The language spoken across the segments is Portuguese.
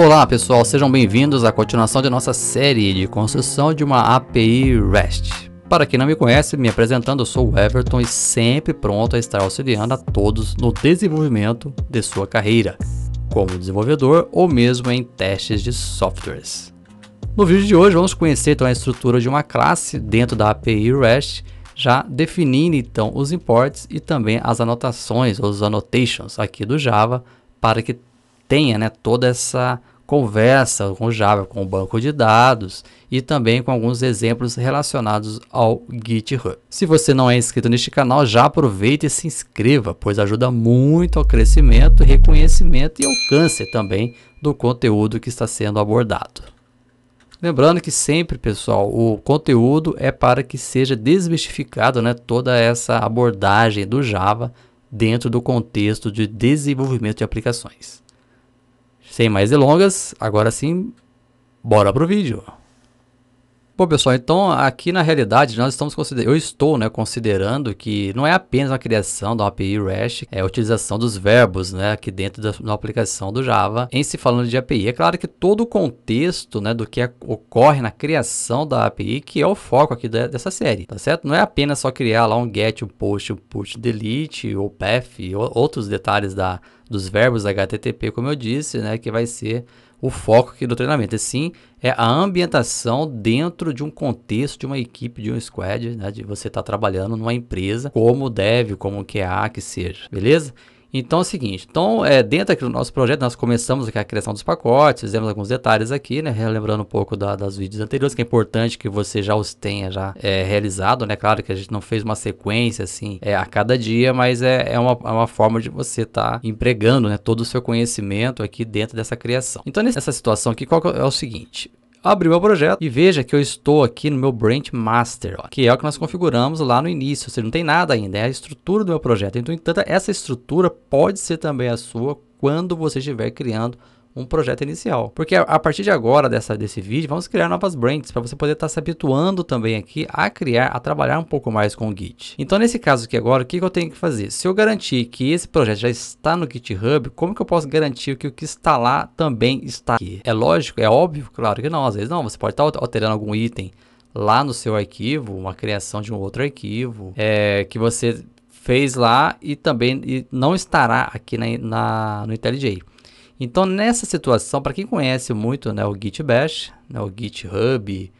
Olá pessoal, sejam bem-vindos à continuação de nossa série de construção de uma API REST. Para quem não me conhece, me apresentando, eu sou o Everton e sempre pronto a estar auxiliando a todos no desenvolvimento de sua carreira, como desenvolvedor ou mesmo em testes de softwares. No vídeo de hoje vamos conhecer então a estrutura de uma classe dentro da API REST, já definindo então os imports e também as anotações, os annotations aqui do Java, para que tenha né, toda essa conversa com Java com o banco de dados e também com alguns exemplos relacionados ao GitHub. Se você não é inscrito neste canal, já aproveita e se inscreva, pois ajuda muito ao crescimento, reconhecimento e alcance também do conteúdo que está sendo abordado. Lembrando que sempre, pessoal, o conteúdo é para que seja desmistificado né, toda essa abordagem do Java dentro do contexto de desenvolvimento de aplicações. Sem mais delongas, agora sim, bora pro vídeo. Bom, pessoal, então aqui na realidade nós estamos considerando, eu estou né, considerando que não é apenas a criação da API REST, é a utilização dos verbos né, aqui dentro da, da aplicação do Java em se falando de API. É claro que todo o contexto né, do que ocorre na criação da API que é o foco aqui dessa série, tá certo? Não é apenas só criar lá um get, um post, um put, delete, ou path, ou outros detalhes da dos verbos HTTP, como eu disse, né, que vai ser o foco aqui do treinamento. E sim, é a ambientação dentro de um contexto, de uma equipe, de um squad, né, de você estar tá trabalhando numa empresa, como deve, como QA é, que seja, beleza? Então é o seguinte, então, é, dentro aqui do nosso projeto, nós começamos aqui a criação dos pacotes, fizemos alguns detalhes aqui, né? Relembrando um pouco da, das vídeos anteriores, que é importante que você já os tenha já é, realizado, né? Claro que a gente não fez uma sequência assim é, a cada dia, mas é, é, uma, é uma forma de você estar tá empregando né, todo o seu conhecimento aqui dentro dessa criação. Então, nessa situação aqui, qual é, é o seguinte? abrir meu projeto e veja que eu estou aqui no meu branch master, ó, que é o que nós configuramos lá no início, você não tem nada ainda, é a estrutura do meu projeto. Então, entanto, essa estrutura pode ser também a sua quando você estiver criando um projeto inicial. Porque a, partir de agora dessa, desse vídeo, vamos criar novas brands para você poder estar tá se habituando também aqui a criar, a trabalhar um pouco mais com o Git. Então, nesse caso aqui agora, o que, que eu tenho que fazer? Se eu garantir que esse projeto já está no GitHub, como que eu posso garantir que o que está lá também está aqui? É lógico? É óbvio? Claro que não. Às vezes não, você pode estar tá alterando algum item lá no seu arquivo, uma criação de um outro arquivo, é, que você fez lá e também e não estará aqui na, na no IntelliJ. Então, nessa situação, para quem conhece muito né, o Git Bash, né, o GitHub,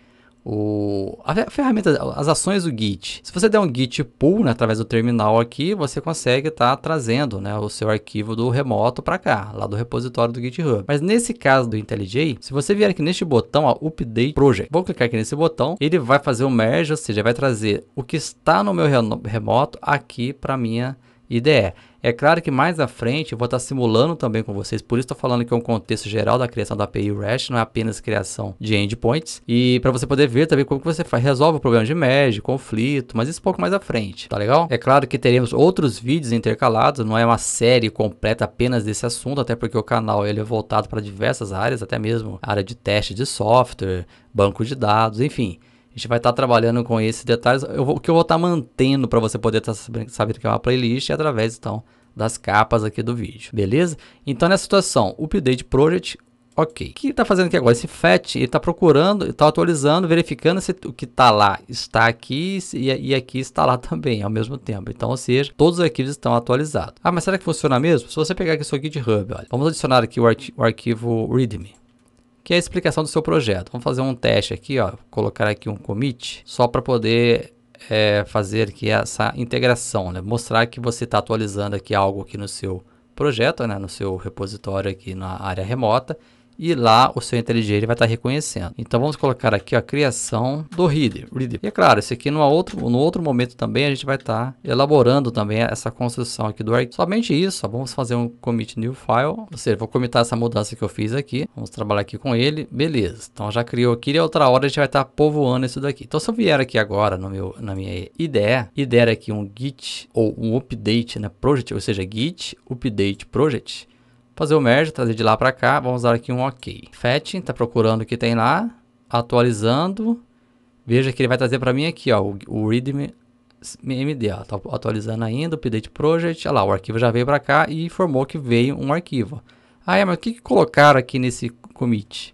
o, a ferramenta, as ações do Git. Se você der um Git pull né, através do terminal aqui, você consegue estar tá trazendo né, o seu arquivo do remoto para cá, lá do repositório do GitHub. Mas nesse caso do IntelliJ, se você vier aqui neste botão, ó, Update Project, vou clicar aqui nesse botão, ele vai fazer o merge, ou seja, vai trazer o que está no meu remoto aqui para minha IDE. É claro que mais à frente eu vou estar simulando também com vocês, por isso estou falando que é um contexto geral da criação da API REST, não é apenas criação de endpoints. E para você poder ver também como que você faz, resolve o problema de merge, conflito, mas isso um pouco mais à frente, tá legal? É claro que teremos outros vídeos intercalados, não é uma série completa apenas desse assunto, até porque o canal ele é voltado para diversas áreas, até mesmo área de teste de software, banco de dados, enfim. A gente vai estar tá trabalhando com esses detalhes. Eu vou, o que eu vou estar tá mantendo para você poder tá estar sabendo, que é uma playlist é através então das capas aqui do vídeo, beleza? Então nessa situação, o update project Ok. O que está fazendo aqui agora? Esse FAT, ele está procurando, está atualizando, verificando se o que está lá está aqui e, e, aqui está lá também ao mesmo tempo. Então, ou seja, todos os arquivos estão atualizados. Ah, mas será que funciona mesmo? Se você pegar aqui o seu GitHub, olha, vamos adicionar aqui o, o arquivo README que é a explicação do seu projeto. Vamos fazer um teste aqui, ó, colocar aqui um commit, só para poder é, fazer aqui essa integração, né? mostrar que você está atualizando aqui algo aqui no seu projeto, né? no seu repositório aqui na área remota, e lá o seu IntelliJ vai estar tá reconhecendo. Então vamos colocar aqui a criação do reader. reader. E é claro, esse aqui no outro, no outro momento também a gente vai estar tá elaborando também essa construção aqui do arquivo. Somente isso, ó, vamos fazer um commit new file, ou seja, vou comitar essa mudança que eu fiz aqui, vamos trabalhar aqui com ele, beleza. Então já criou aqui e outra hora a gente vai estar tá povoando isso daqui. Então se eu vier aqui agora no meu, na minha ideia, ideia aqui um git ou um update, né, project, ou seja, git update project, fazer o merge, trazer de lá para cá, vamos dar aqui um OK. Fetching, está procurando o que tem lá, atualizando, veja que ele vai trazer para mim aqui, ó, o, o readme MD, tá atualizando ainda, update project, olha lá, o arquivo já veio para cá e informou que veio um arquivo. Ah, é, mas o que, que colocaram aqui nesse commit?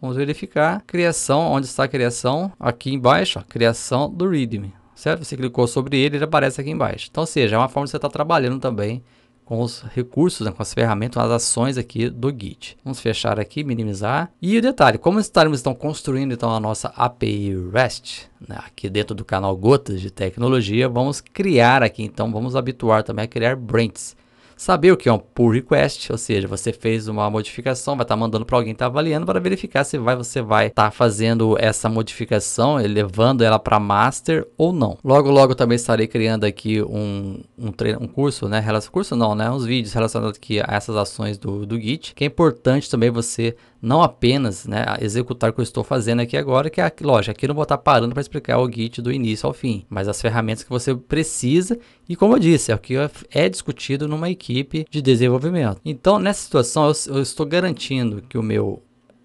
Vamos verificar, criação, onde está a criação? Aqui embaixo, ó, criação do readme, certo? Você clicou sobre ele, ele aparece aqui embaixo. Então, ou seja, é uma forma de você estar tá trabalhando também com os recursos, né, com as ferramentas, as ações aqui do Git. Vamos fechar aqui, minimizar. E o detalhe, como estaremos então construindo então a nossa API REST, né, aqui dentro do canal Gotas de Tecnologia, vamos criar aqui então, vamos habituar também a criar branches saber o que é um pull request, ou seja, você fez uma modificação, vai estar tá mandando para alguém estar tá avaliando para verificar se vai você vai estar tá fazendo essa modificação, levando ela para master ou não. Logo logo também estarei criando aqui um um, treino, um curso, né, Relação curso não, né, uns vídeos relacionados aqui a essas ações do, do Git, que é importante também você não apenas né, executar o que eu estou fazendo aqui agora, que é, lógico, aqui eu não vou estar parando para explicar o Git do início ao fim, mas as ferramentas que você precisa e como eu disse, é o que é discutido numa equipe de desenvolvimento. Então, nessa situação, eu, eu estou garantindo que o meu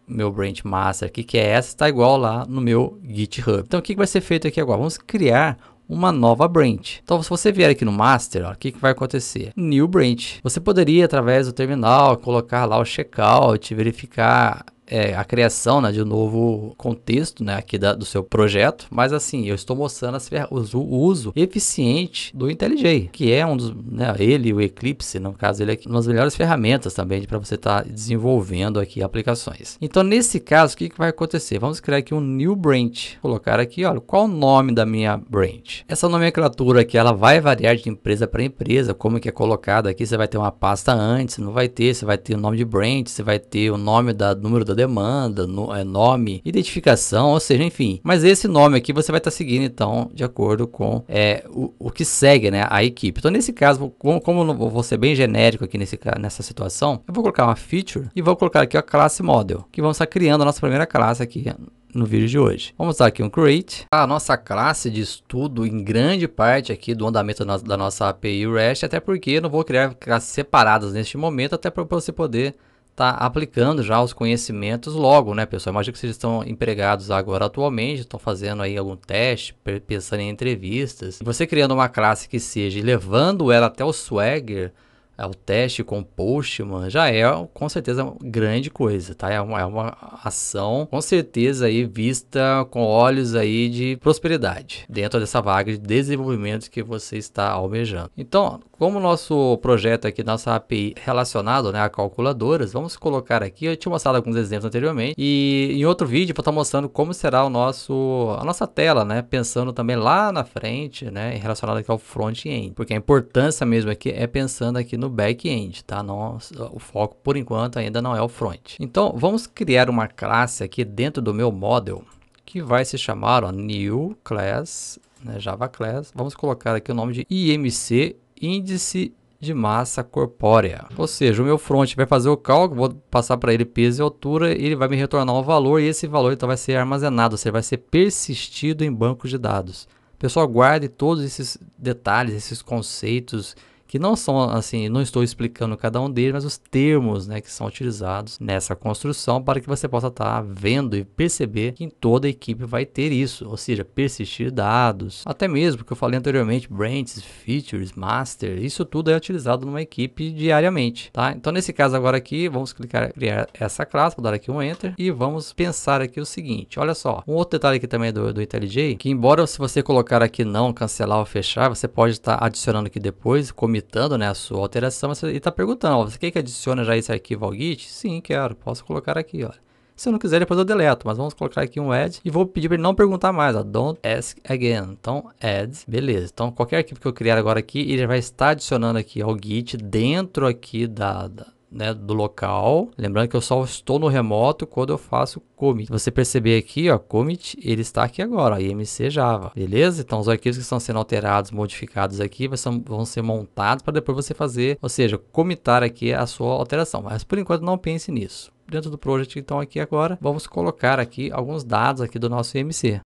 meu branch master aqui, que é essa, está igual lá no meu GitHub. Então, o que vai ser feito aqui agora? Vamos criar uma nova branch. Então, se você vier aqui no master, o que, que vai acontecer? New branch. Você poderia, através do terminal, colocar lá o checkout, verificar é, a criação né, de um novo contexto né, aqui da, do seu projeto, mas assim, eu estou mostrando as, o uso eficiente do IntelliJ, que é um dos, né, ele, o Eclipse, no caso, ele é uma das melhores ferramentas também para você estar tá desenvolvendo aqui aplicações. Então, nesse caso, o que, que vai acontecer? Vamos criar aqui um new branch, colocar aqui, olha, qual o nome da minha branch? Essa nomenclatura aqui, ela vai variar de empresa para empresa, como que é colocado aqui, você vai ter uma pasta antes, não vai ter, você vai ter o nome de branch, você vai ter o nome da número da demanda, no, é, nome, identificação, ou seja, enfim. Mas esse nome aqui você vai estar tá seguindo, então, de acordo com é, o, o que segue né, a equipe. Então, nesse caso, como, como eu vou ser bem genérico aqui nesse, nessa situação, eu vou colocar uma feature e vou colocar aqui a classe model, que vamos estar criando a nossa primeira classe aqui no vídeo de hoje. Vamos dar aqui um create. A nossa classe de estudo em grande parte aqui do andamento da nossa API REST, até porque eu não vou criar classes separadas neste momento, até para você poder está aplicando já os conhecimentos logo, né, pessoal? Imagina que vocês estão empregados agora atualmente, estão fazendo aí algum teste, pensando em entrevistas. Você criando uma classe que seja levando ela até o Swagger, ao é, teste com o Postman, já é com certeza grande coisa, tá? É uma, é uma ação com certeza aí vista com olhos aí de prosperidade dentro dessa vaga de desenvolvimento que você está almejando. Então, como o nosso projeto aqui, nossa API relacionado né, a calculadoras, vamos colocar aqui, eu tinha mostrado alguns exemplos anteriormente, e em outro vídeo vou estar mostrando como será o nosso, a nossa tela, né, pensando também lá na frente, né, relacionado aqui ao front-end, porque a importância mesmo aqui é pensando aqui no back-end, tá? o foco, por enquanto, ainda não é o front. Então, vamos criar uma classe aqui dentro do meu model, que vai se chamar ó, New Class, né, Java Class, vamos colocar aqui o nome de IMC índice de massa corpórea. Ou seja, o meu front vai fazer o cálculo, vou passar para ele peso e altura, e ele vai me retornar um valor e esse valor então vai ser armazenado, ou seja, vai ser persistido em bancos de dados. Pessoal, guarde todos esses detalhes, esses conceitos, que não são assim, não estou explicando cada um deles, mas os termos né, que são utilizados nessa construção para que você possa estar tá vendo e perceber que em toda a equipe vai ter isso, ou seja, persistir dados, até mesmo que eu falei anteriormente, brands, features, master, isso tudo é utilizado numa equipe diariamente, tá? Então nesse caso agora aqui, vamos clicar criar essa classe, vou dar aqui um enter e vamos pensar aqui o seguinte, olha só, um outro detalhe aqui também do, do IntelliJ, que embora se você colocar aqui não, cancelar ou fechar, você pode estar tá adicionando aqui depois, comitê né, a sua alteração e está perguntando, ó, você quer que adicione já esse arquivo ao Git? Sim, quero, posso colocar aqui, olha. Se eu não quiser, depois eu deleto, mas vamos colocar aqui um add e vou pedir para ele não perguntar mais, ó, don't ask again. Então, add, beleza. Então, qualquer arquivo que eu criar agora aqui, ele vai estar adicionando aqui ao Git dentro aqui da, da né, do local. Lembrando que eu só estou no remoto quando eu faço commit. Se você perceber aqui, ó, commit, ele está aqui agora, ó, IMC Java, beleza? Então os arquivos que estão sendo alterados, modificados aqui, vão ser montados para depois você fazer, ou seja, comitar aqui a sua alteração. Mas por enquanto não pense nisso. Dentro do projeto, então aqui agora, vamos colocar aqui alguns dados aqui do nosso IMC.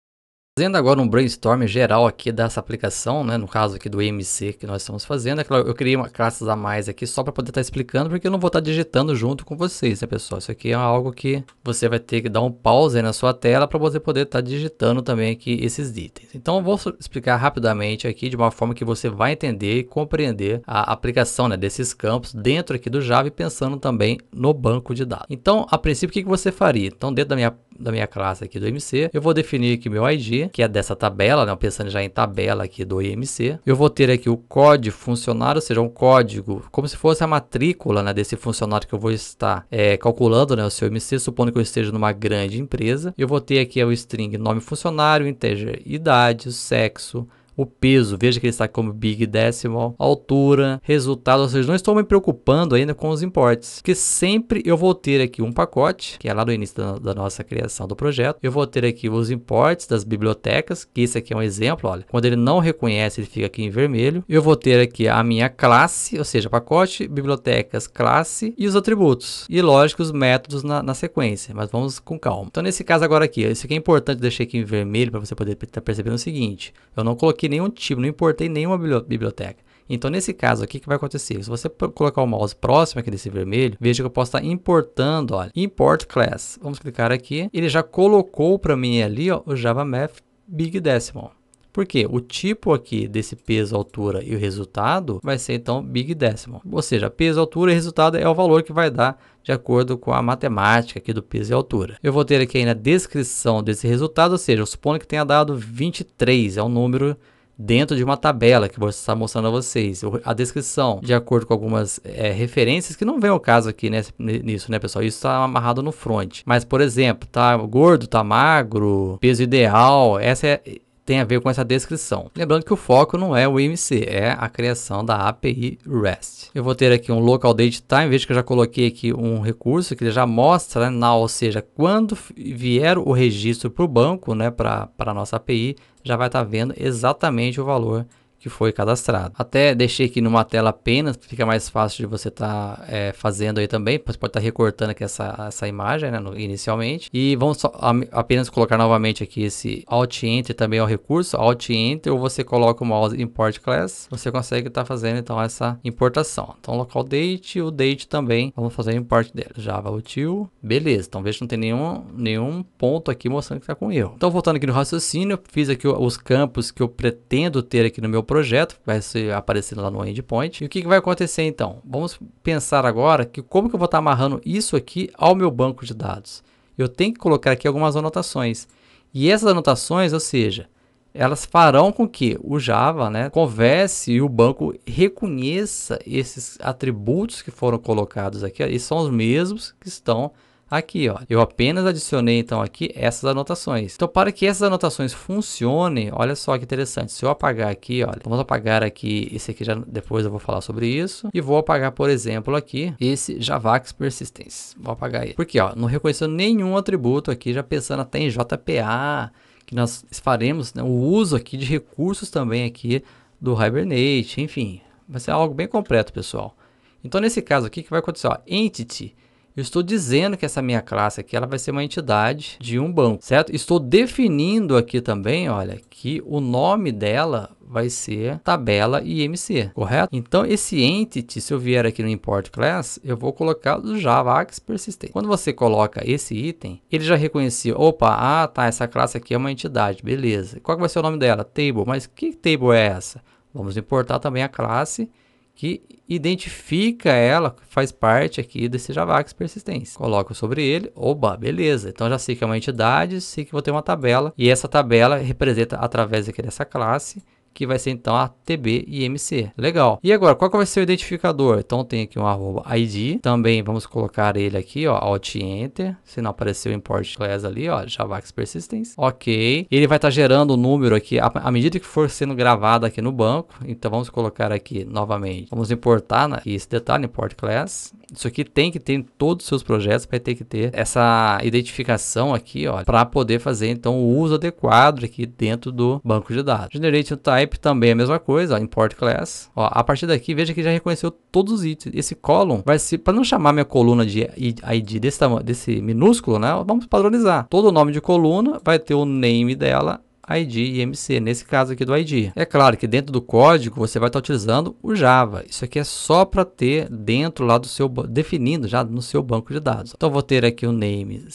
Fazendo agora um brainstorm geral aqui dessa aplicação, né? no caso aqui do MC que nós estamos fazendo, é claro, eu criei uma classes a mais aqui só para poder estar tá explicando, porque eu não vou estar tá digitando junto com vocês, né pessoal? Isso aqui é algo que você vai ter que dar um pause na sua tela para você poder estar tá digitando também aqui esses itens. Então eu vou explicar rapidamente aqui de uma forma que você vai entender e compreender a aplicação né, desses campos dentro aqui do Java e pensando também no banco de dados. Então, a princípio, o que, que você faria? Então, dentro da minha da minha classe aqui do IMC, eu vou definir aqui meu ID, que é dessa tabela, né? pensando já em tabela aqui do IMC. Eu vou ter aqui o código funcionário, ou seja, um código, como se fosse a matrícula né, desse funcionário que eu vou estar é, calculando né, o seu IMC, supondo que eu esteja numa grande empresa. Eu vou ter aqui o string nome funcionário, integer idade, sexo, o peso, veja que ele está como big decimal, altura, resultado, ou seja, não estou me preocupando ainda com os importes, porque sempre eu vou ter aqui um pacote, que é lá no início da, da nossa criação do projeto, eu vou ter aqui os importes das bibliotecas, que esse aqui é um exemplo, olha, quando ele não reconhece, ele fica aqui em vermelho, eu vou ter aqui a minha classe, ou seja, pacote, bibliotecas, classe e os atributos, e lógico os métodos na, na sequência, mas vamos com calma. Então nesse caso agora aqui, isso aqui é importante, deixei aqui em vermelho para você poder estar tá percebendo o seguinte, eu não coloquei nenhum tipo, não importei nenhuma biblioteca. Então, nesse caso aqui, o que vai acontecer? Se você colocar o mouse próximo aqui desse vermelho, veja que eu posso estar importando, olha, import class. Vamos clicar aqui. Ele já colocou para mim ali, ó, o JavaMath Big Decimal. Por quê? O tipo aqui desse peso, altura e o resultado vai ser então big decimal. Ou seja, peso, altura e resultado é o valor que vai dar de acordo com a matemática aqui do peso e altura. Eu vou ter aqui aí na descrição desse resultado, ou seja, eu supondo que tenha dado 23, é um número dentro de uma tabela que vou estar tá mostrando a vocês. A descrição, de acordo com algumas é, referências, que não vem ao caso aqui né, nisso, né, pessoal? Isso está amarrado no front. Mas, por exemplo, tá gordo, tá magro, peso ideal, essa é tem a ver com essa descrição. Lembrando que o foco não é o IMC, é a criação da API REST. Eu vou ter aqui um local date time, veja que eu já coloquei aqui um recurso que já mostra, né, ou seja, quando vier o registro para o banco, né, para a nossa API, já vai estar tá vendo exatamente o valor que foi cadastrado. Até deixei aqui numa tela apenas, fica mais fácil de você estar tá, é, fazendo aí também. Você pode estar tá recortando aqui essa, essa imagem né, no, inicialmente. E vamos só, a, apenas colocar novamente aqui esse Alt Enter também é o recurso. Alt Enter, ou você coloca o mouse Import Class, você consegue estar tá fazendo então essa importação. Então, local date, o date também, vamos fazer o import dela. Java util, beleza. Então, veja que não tem nenhum, nenhum ponto aqui mostrando que está com erro. Então, voltando aqui no raciocínio, fiz aqui os campos que eu pretendo ter aqui no meu projeto, vai ser aparecendo lá no endpoint. E o que, que vai acontecer então? Vamos pensar agora que como que eu vou estar tá amarrando isso aqui ao meu banco de dados. Eu tenho que colocar aqui algumas anotações. E essas anotações, ou seja, elas farão com que o Java né, converse e o banco reconheça esses atributos que foram colocados aqui. E são os mesmos que estão aqui, ó. Eu apenas adicionei então aqui essas anotações. Então para que essas anotações funcionem, olha só que interessante. Se eu apagar aqui, olha, vamos apagar aqui esse aqui já depois eu vou falar sobre isso e vou apagar, por exemplo, aqui esse Javax Persistence. Vou apagar ele. Porque ó, não reconheceu nenhum atributo aqui, já pensando até em JPA, que nós faremos né, o uso aqui de recursos também aqui do Hibernate, enfim, vai ser algo bem completo, pessoal. Então, nesse caso aqui, o que vai acontecer? Ó, entity eu estou dizendo que essa minha classe aqui ela vai ser uma entidade de um banco, certo? Estou definindo aqui também, olha, que o nome dela vai ser tabela IMC, correto? Então, esse entity, se eu vier aqui no import class, eu vou colocar o Java persistente. Quando você coloca esse item, ele já reconhecia, opa, ah, tá, essa classe aqui é uma entidade, beleza. Qual vai ser o nome dela? Table, mas que table é essa? Vamos importar também a classe que identifica ela, faz parte aqui desse Javax persistência. Coloco sobre ele, oba, beleza. Então já sei que é uma entidade, sei que vou ter uma tabela, e essa tabela representa através aqui dessa classe que vai ser então a e MC. Legal. E agora, qual que vai ser o identificador? Então tem aqui um arroba ID, também vamos colocar ele aqui, ó, Alt Enter, se não apareceu o import class ali, ó, Javax Persistence. OK. Ele vai estar tá gerando o um número aqui à medida que for sendo gravado aqui no banco. Então vamos colocar aqui novamente. Vamos importar né, esse detalhe import class isso aqui tem que ter em todos os seus projetos, vai ter que ter essa identificação aqui, ó, para poder fazer então o uso adequado aqui dentro do banco de dados. Generate type também é a mesma coisa, ó, import class. Ó, a partir daqui, veja que já reconheceu todos os itens. Esse column vai ser para não chamar minha coluna de ID desse tamanho, desse minúsculo, né? Vamos padronizar. Todo o nome de coluna vai ter o name dela ID e MC nesse caso aqui do ID. É claro que dentro do código você vai estar utilizando o Java. Isso aqui é só para ter dentro lá do seu, definindo já no seu banco de dados. Então vou ter aqui o name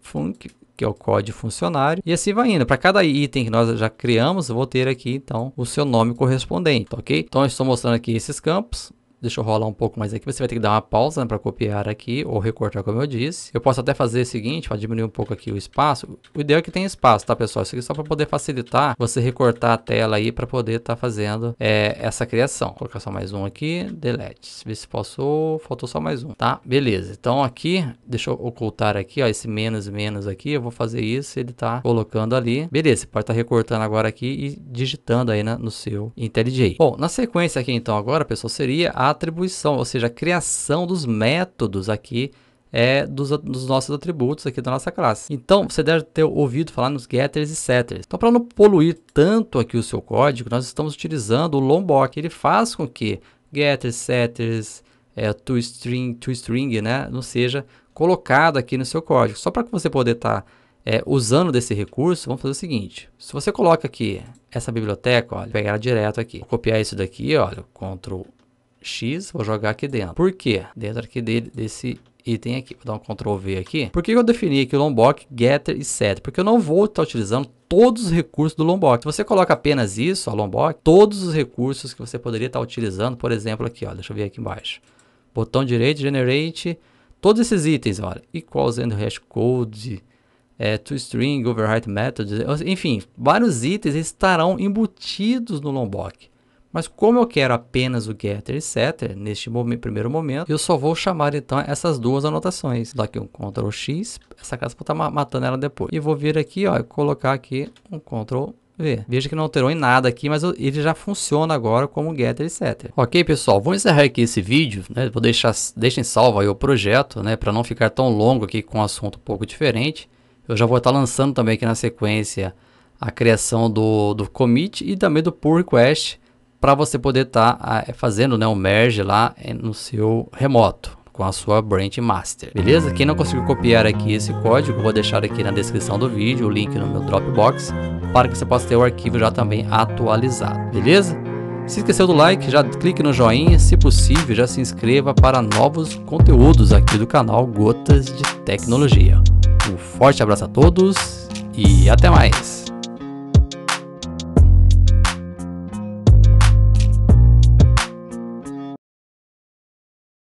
func que é o código funcionário, e assim vai indo. Para cada item que nós já criamos, vou ter aqui então o seu nome correspondente, tá ok? Então eu estou mostrando aqui esses campos, deixa eu rolar um pouco mais aqui, você vai ter que dar uma pausa né, para copiar aqui ou recortar como eu disse. Eu posso até fazer o seguinte, para diminuir um pouco aqui o espaço. O ideal é que tenha espaço, tá pessoal? Isso aqui é só para poder facilitar você recortar a tela aí para poder estar tá fazendo é, essa criação. Vou colocar só mais um aqui, delete. Ver se passou, faltou só mais um, tá? Beleza, então aqui, deixa eu ocultar aqui, ó, esse menos menos aqui, eu vou fazer isso, ele tá colocando ali. Beleza, você pode estar tá recortando agora aqui e digitando aí né, no seu IntelliJ. Bom, na sequência aqui então agora, pessoal, seria a atribuição, ou seja, a criação dos métodos aqui é dos, dos, nossos atributos aqui da nossa classe. Então, você deve ter ouvido falar nos getters e setters. Então, para não poluir tanto aqui o seu código, nós estamos utilizando o Lombok. Ele faz com que getters, setters, é, toString, toString, né, não seja colocado aqui no seu código. Só para que você poder estar tá, é, usando desse recurso, vamos fazer o seguinte. Se você coloca aqui essa biblioteca, olha, pegar direto aqui. Vou copiar isso daqui, olha, Ctrl X, vou jogar aqui dentro. Por quê? Dentro aqui dele, desse item aqui. Vou dar um Ctrl V aqui. Por que eu defini aqui o Lombok, Getter e set Porque eu não vou estar utilizando todos os recursos do Lombok. Se você coloca apenas isso, a Lombok, todos os recursos que você poderia estar utilizando, por exemplo, aqui, ó, deixa eu ver aqui embaixo. Botão direito, Generate, todos esses itens, olha, Equals and Hash Code, é, ToString, Overwrite methods enfim, vários itens estarão embutidos no Lombok. Mas como eu quero apenas o getter e setter, neste primeiro momento, eu só vou chamar então essas duas anotações. Daqui um Ctrl X, essa vou estar tá matando ela depois. E vou vir aqui, ó, e colocar aqui um Ctrl V. Veja que não alterou em nada aqui, mas ele já funciona agora como getter, e setter. Ok, pessoal, vou encerrar aqui esse vídeo, né? Vou deixar, deixem salvo aí o projeto, né? Para não ficar tão longo aqui com um assunto um pouco diferente. Eu já vou estar tá lançando também aqui na sequência a criação do, do commit e também do pull request para você poder estar tá, é, fazendo né, um merge lá é, no seu remoto com a sua branch master, beleza? Quem não conseguiu copiar aqui esse código, vou deixar aqui na descrição do vídeo o link no meu Dropbox para que você possa ter o arquivo já também atualizado, beleza? Se esqueceu do like, já clique no joinha, se possível já se inscreva para novos conteúdos aqui do canal Gotas de Tecnologia. Um forte abraço a todos e até mais!